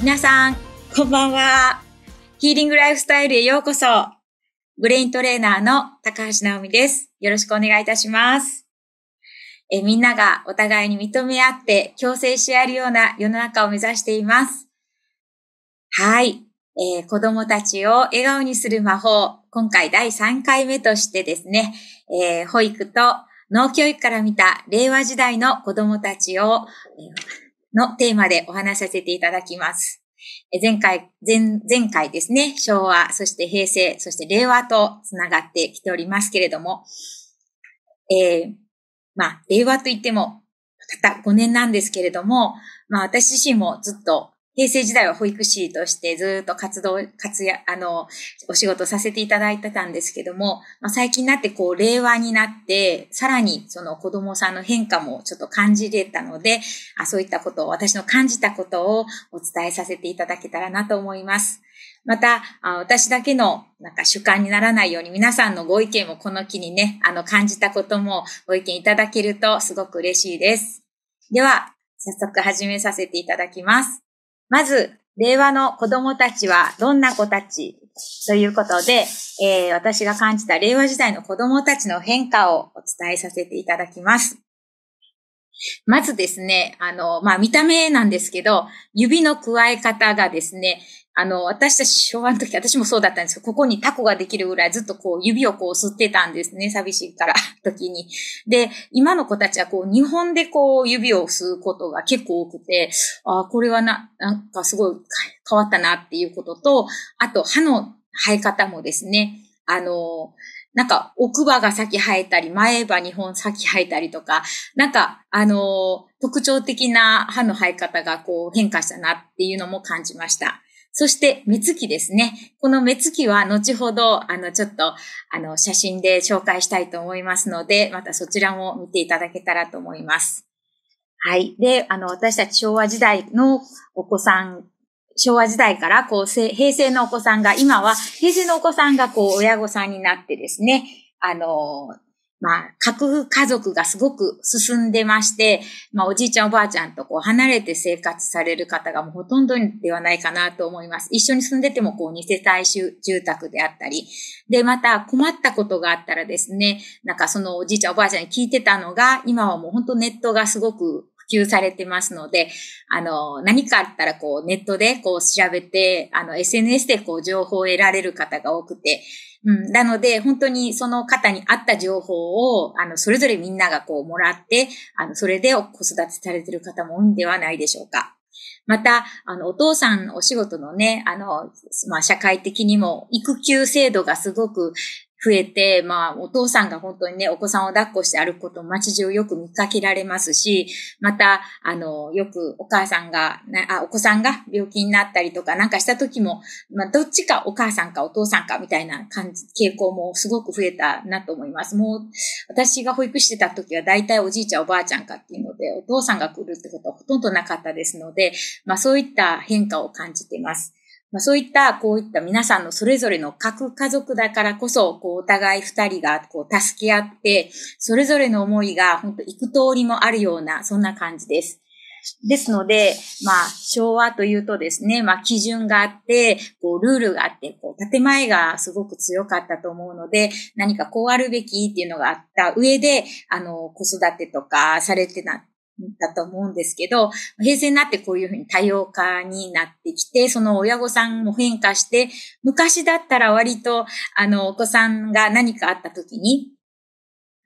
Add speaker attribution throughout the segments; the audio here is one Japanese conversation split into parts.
Speaker 1: 皆さん、こんばんは。ヒーリングライフスタイルへようこそ。ブレイントレーナーの高橋直美です。よろしくお願いいたします。えみんながお互いに認め合って共生し合えるような世の中を目指しています。はい。えー、子供たちを笑顔にする魔法、今回第3回目としてですね、えー、保育と脳教育から見た令和時代の子供たちを、えーのテーマでお話しさせていただきます。前回、前、前回ですね、昭和、そして平成、そして令和とつながってきておりますけれども、えー、まあ、令和といっても、たった5年なんですけれども、まあ、私自身もずっと平成時代は保育士としてずっと活動、活や、あの、お仕事させていただいてたんですけども、まあ、最近になってこう、令和になって、さらにその子供さんの変化もちょっと感じれたので、あそういったことを、私の感じたことをお伝えさせていただけたらなと思います。また、私だけのなんか主観にならないように皆さんのご意見もこの機にね、あの感じたこともご意見いただけるとすごく嬉しいです。では、早速始めさせていただきます。まず、令和の子供たちはどんな子たちということで、えー、私が感じた令和時代の子供たちの変化をお伝えさせていただきます。まずですね、あの、まあ、見た目なんですけど、指の加え方がですね、あの、私たち昭和の時、私もそうだったんですけど、ここにタコができるぐらいずっとこう指をこう吸ってたんですね、寂しいから、時に。で、今の子たちはこう日本でこう指を吸うことが結構多くて、ああ、これはな、なんかすごい変わったなっていうことと、あと歯の生え方もですね、あの、なんか奥歯が先生えたり、前歯2本先生えたりとか、なんか、あの、特徴的な歯の生え方がこう変化したなっていうのも感じました。そして、目つきですね。この目つきは、後ほど、あの、ちょっと、あの、写真で紹介したいと思いますので、またそちらも見ていただけたらと思います。はい。で、あの、私たち昭和時代のお子さん、昭和時代から、こう、平成のお子さんが、今は、平成のお子さんが、こう、親御さんになってですね、あの、まあ、核家族がすごく進んでまして、まあ、おじいちゃんおばあちゃんとこう離れて生活される方がもうほとんどではないかなと思います。一緒に住んでてもこう二世帯住宅であったり、で、また困ったことがあったらですね、なんかそのおじいちゃんおばあちゃんに聞いてたのが、今はもう本当ネットがすごく普及されてますので、あの、何かあったらこうネットでこう調べて、あの、SNS でこう情報を得られる方が多くて、うん、なので、本当にその方に合った情報を、あの、それぞれみんながこうもらって、あの、それで子育てされてる方も多いんではないでしょうか。また、あの、お父さんお仕事のね、あの、まあ、社会的にも育休制度がすごく、増えて、まあ、お父さんが本当にね、お子さんを抱っこして歩くこと街中よく見かけられますし、また、あの、よくお母さんが、あ、お子さんが病気になったりとかなんかした時も、まあ、どっちかお母さんかお父さんかみたいな感じ、傾向もすごく増えたなと思います。もう、私が保育してた時は大体おじいちゃんおばあちゃんかっていうので、お父さんが来るってことはほとんどなかったですので、まあ、そういった変化を感じています。まあ、そういったこういった皆さんのそれぞれの各家族だからこそ、こうお互い二人がこう助け合って、それぞれの思いが本当く通りもあるような、そんな感じです。ですので、まあ、昭和というとですね、まあ、基準があって、こう、ルールがあって、こう、建前がすごく強かったと思うので、何かこうあるべきっていうのがあった上で、あの、子育てとかされてな、だと思うんですけど、平成になってこういうふうに多様化になってきて、その親御さんも変化して、昔だったら割と、あの、お子さんが何かあった時に、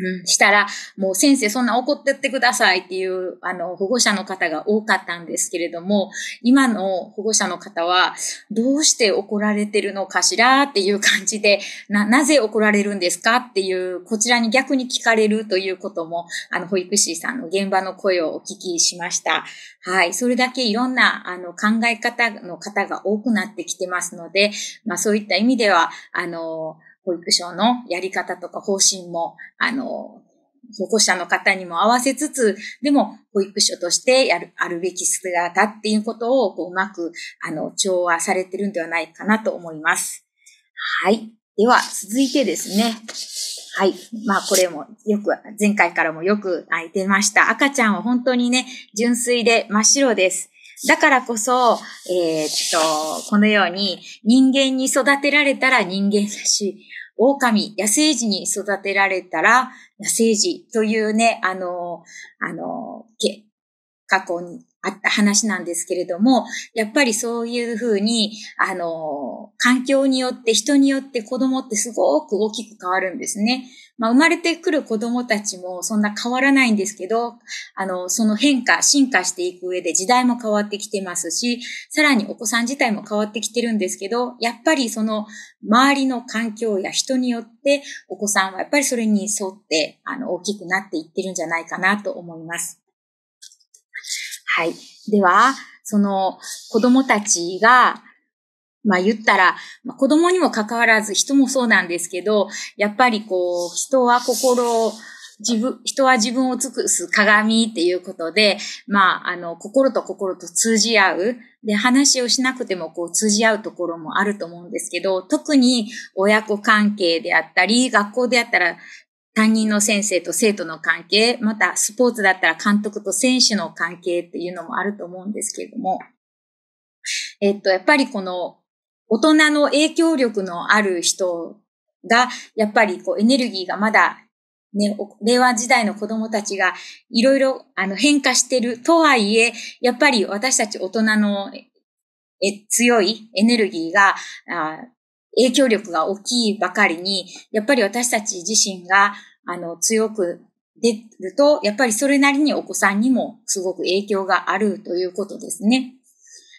Speaker 1: うん、したら、もう先生そんな怒ってってくださいっていう、あの、保護者の方が多かったんですけれども、今の保護者の方は、どうして怒られてるのかしらっていう感じで、な、なぜ怒られるんですかっていう、こちらに逆に聞かれるということも、あの、保育士さんの現場の声をお聞きしました。はい。それだけいろんな、あの、考え方の方が多くなってきてますので、まあそういった意味では、あの、保育所のやり方とか方針も、あの、保護者の方にも合わせつつ、でも保育所としてやる、あるべき姿っていうことをこううまく、あの、調和されてるんではないかなと思います。はい。では、続いてですね。はい。まあ、これもよく、前回からもよく空いてました。赤ちゃんは本当にね、純粋で真っ白です。だからこそ、えー、っと、このように人間に育てられたら人間だし、狼、野生児に育てられたら野生児というね、あの、あの、け過去にあった話なんですけれども、やっぱりそういうふうに、あの、環境によって人によって子供ってすごく大きく変わるんですね。まあ、生まれてくる子供たちもそんな変わらないんですけど、あの、その変化、進化していく上で時代も変わってきてますし、さらにお子さん自体も変わってきてるんですけど、やっぱりその周りの環境や人によってお子さんはやっぱりそれに沿って、あの、大きくなっていってるんじゃないかなと思います。はい。では、その子供たちが、まあ言ったら、まあ、子供にも関わらず、人もそうなんですけど、やっぱりこう、人は心を、自分、人は自分を尽くす鏡っていうことで、まあ、あの、心と心と通じ合う。で、話をしなくてもこう通じ合うところもあると思うんですけど、特に親子関係であったり、学校であったら、担任の先生と生徒の関係、またスポーツだったら監督と選手の関係っていうのもあると思うんですけれども、えっと、やっぱりこの大人の影響力のある人が、やっぱりこうエネルギーがまだね、令和時代の子供たちがいろいろあの変化してるとはいえ、やっぱり私たち大人のえ強いエネルギーがあ影響力が大きいばかりに、やっぱり私たち自身が、あの、強く出ると、やっぱりそれなりにお子さんにもすごく影響があるということですね。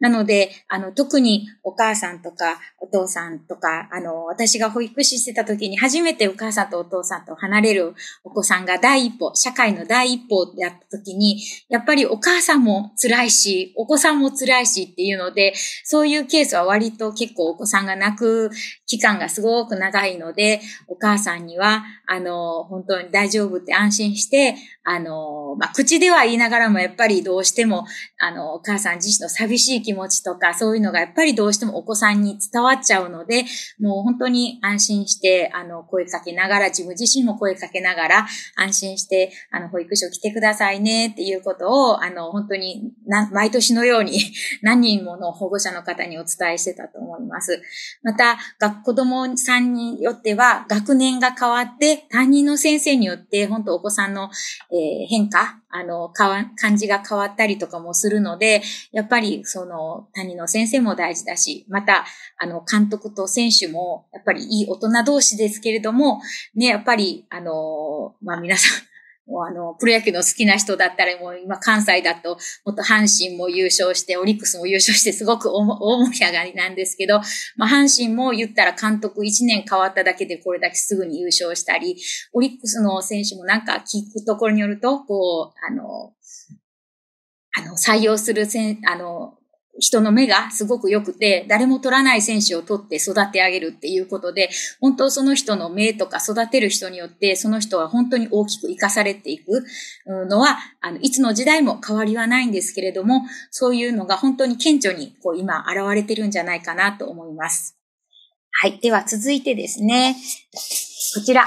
Speaker 1: なので、あの、特にお母さんとかお父さんとか、あの、私が保育士してた時に初めてお母さんとお父さんと離れるお子さんが第一歩、社会の第一歩であった時に、やっぱりお母さんも辛いし、お子さんも辛いしっていうので、そういうケースは割と結構お子さんが泣く期間がすごく長いので、お母さんには、あの、本当に大丈夫って安心して、あの、まあ、口では言いながらもやっぱりどうしても、あの、お母さん自身の寂しい気気持ちとか、そういうのがやっぱりどうしてもお子さんに伝わっちゃうので、もう本当に安心して、あの、声かけながら、自分自身も声かけながら、安心して、あの、保育所来てくださいねっていうことを、あの、本当に、毎年のように 何人もの保護者の方にお伝えしてたと思います。また、子供さんによっては、学年が変わって、担任の先生によって、本当お子さんの、えー、変化あの、かわ、漢字が変わったりとかもするので、やっぱりその、谷野先生も大事だし、また、あの、監督と選手も、やっぱりいい大人同士ですけれども、ね、やっぱり、あの、まあ、皆さん、もうあの、プロ野球の好きな人だったら、もう今関西だと、もっと阪神も優勝して、オリックスも優勝して、すごく大盛り上がりなんですけど、まあ阪神も言ったら監督1年変わっただけでこれだけすぐに優勝したり、オリックスの選手もなんか聞くところによると、こう、あの、あの、採用するせん、あの、人の目がすごく良くて、誰も取らない選手を取って育て上げるっていうことで、本当その人の目とか育てる人によって、その人は本当に大きく生かされていくのは、あの、いつの時代も変わりはないんですけれども、そういうのが本当に顕著に、こう、今、現れてるんじゃないかなと思います。はい。では続いてですね、こちら。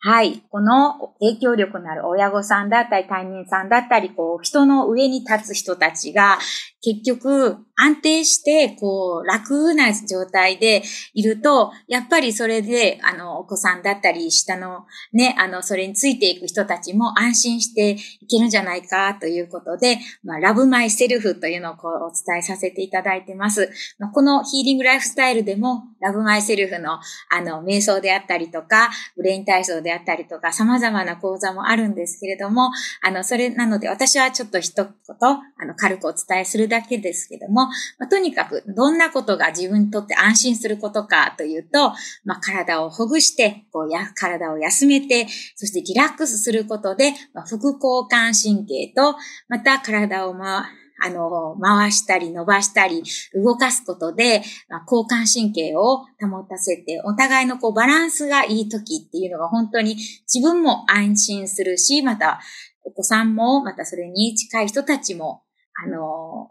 Speaker 1: はい。この影響力のある親御さんだったり、担任さんだったり、こう、人の上に立つ人たちが、結局、安定して、こう、楽な状態でいると、やっぱりそれで、あの、お子さんだったり、下のね、あの、それについていく人たちも安心していけるんじゃないか、ということで、まあ、ラブマイセルフというのをこう、お伝えさせていただいてます。まあ、このヒーリングライフスタイルでも、ラブマイセルフの、あの、瞑想であったりとか、ブレイン体操であったりとか、様々な講座もあるんですけれども、あの、それなので、私はちょっと一言、あの、軽くお伝えするだけですけども、まあ、とにかく、どんなことが自分にとって安心することかというと、まあ、体をほぐして、こうや、体を休めて、そしてリラックスすることで、まあ、副交感神経と、また体をまあ、あの、回したり伸ばしたり動かすことで、まあ、交換神経を保たせて、お互いのこうバランスがいい時っていうのが本当に自分も安心するし、またお子さんも、またそれに近い人たちも、あの、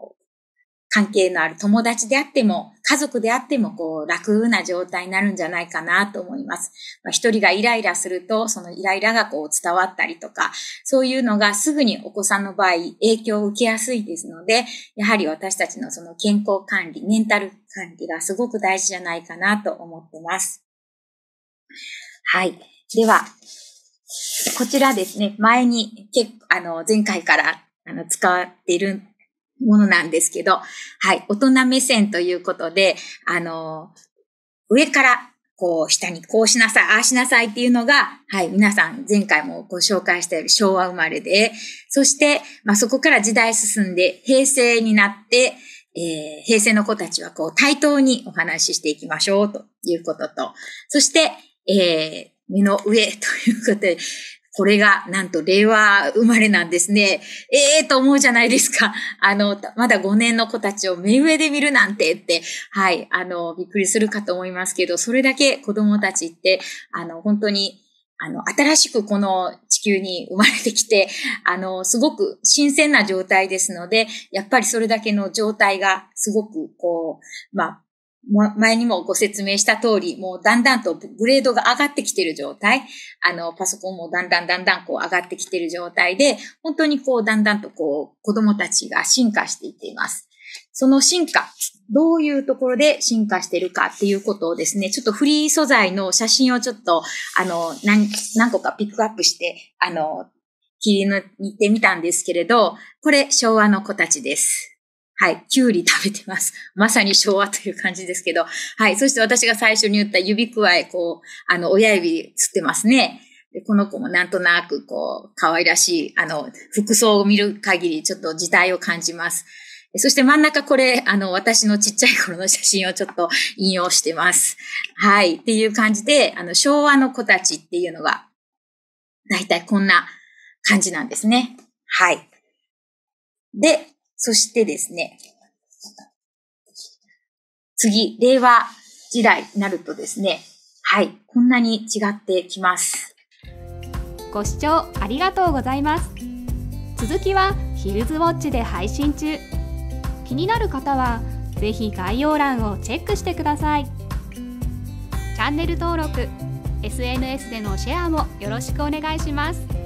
Speaker 1: 関係のある友達であっても、家族であっても、こう、楽な状態になるんじゃないかなと思います。まあ、一人がイライラすると、そのイライラがこう伝わったりとか、そういうのがすぐにお子さんの場合、影響を受けやすいですので、やはり私たちのその健康管理、メンタル管理がすごく大事じゃないかなと思ってます。はい。では、こちらですね、前に、結構、あの、前回から、あの、使っているものなんですけど、はい、大人目線ということで、あの、上からこう、下にこうしなさい、ああしなさいっていうのが、はい、皆さん前回もご紹介したように昭和生まれで、そして、まあ、そこから時代進んで、平成になって、えー、平成の子たちはこう、対等にお話ししていきましょうということと、そして、えー、目の上ということで、これがなんと令和生まれなんですね。ええー、と思うじゃないですか。あの、まだ5年の子たちを目上で見るなんてって、はい、あの、びっくりするかと思いますけど、それだけ子供たちって、あの、本当に、あの、新しくこの地球に生まれてきて、あの、すごく新鮮な状態ですので、やっぱりそれだけの状態がすごく、こう、まあ、前にもご説明した通り、もうだんだんとグレードが上がってきてる状態。あの、パソコンもだんだんだんだんこう上がってきてる状態で、本当にこうだんだんとこう子供たちが進化していっています。その進化、どういうところで進化してるかっていうことをですね、ちょっとフリー素材の写真をちょっと、あの、何、何個かピックアップして、あの、切り抜いてみたんですけれど、これ昭和の子たちです。はい、きゅうり食べてます。まさに昭和という感じですけど、はい、そして私が最初に言った指くわえ、こう、あの、親指つってますね。でこの子もなんとなく、こう、可愛らしい、あの、服装を見る限り、ちょっと時代を感じます。そして真ん中これ、あの、私のちっちゃい頃の写真をちょっと引用してます。はい。っていう感じで、あの、昭和の子たちっていうのが、大体こんな感じなんですね。はい。で、そしてですね、次、令和時代になるとですね、はい、こんなに違ってきます。ご視聴ありがとうございます。続きはヒルズウォッチで配信中。気になる方は、ぜひ概要欄をチェックしてください。チャンネル登録、SNS でのシェアもよろしくお願いします。